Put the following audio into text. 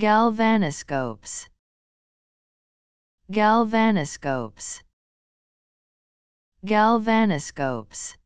Galvanoscopes Galvanoscopes Galvanoscopes